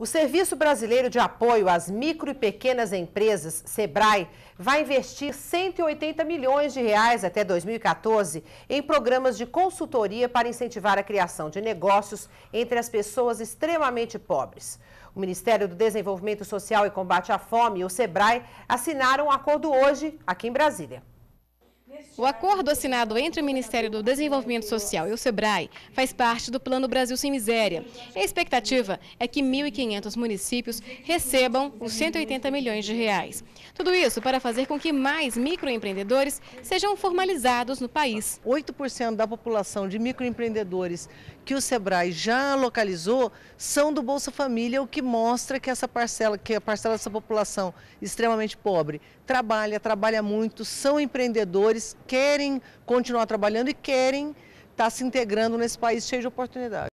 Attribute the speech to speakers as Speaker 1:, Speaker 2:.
Speaker 1: O Serviço Brasileiro de Apoio às Micro e Pequenas Empresas, SEBRAE, vai investir 180 milhões de reais até 2014 em programas de consultoria para incentivar a criação de negócios entre as pessoas extremamente pobres. O Ministério do Desenvolvimento Social e Combate à Fome e o SEBRAE assinaram um acordo
Speaker 2: hoje aqui em Brasília. O acordo assinado entre o Ministério do Desenvolvimento Social e o SEBRAE faz parte do Plano Brasil Sem Miséria. A expectativa é que 1.500 municípios recebam os 180 milhões de reais. Tudo isso para fazer com que mais microempreendedores sejam formalizados no país. 8% da população
Speaker 3: de microempreendedores que o SEBRAE já localizou são do Bolsa Família, o que mostra que essa parcela, que a parcela dessa população extremamente pobre trabalha,
Speaker 4: trabalha muito, são empreendedores, querem continuar trabalhando e querem estar tá se integrando nesse país cheio de oportunidades.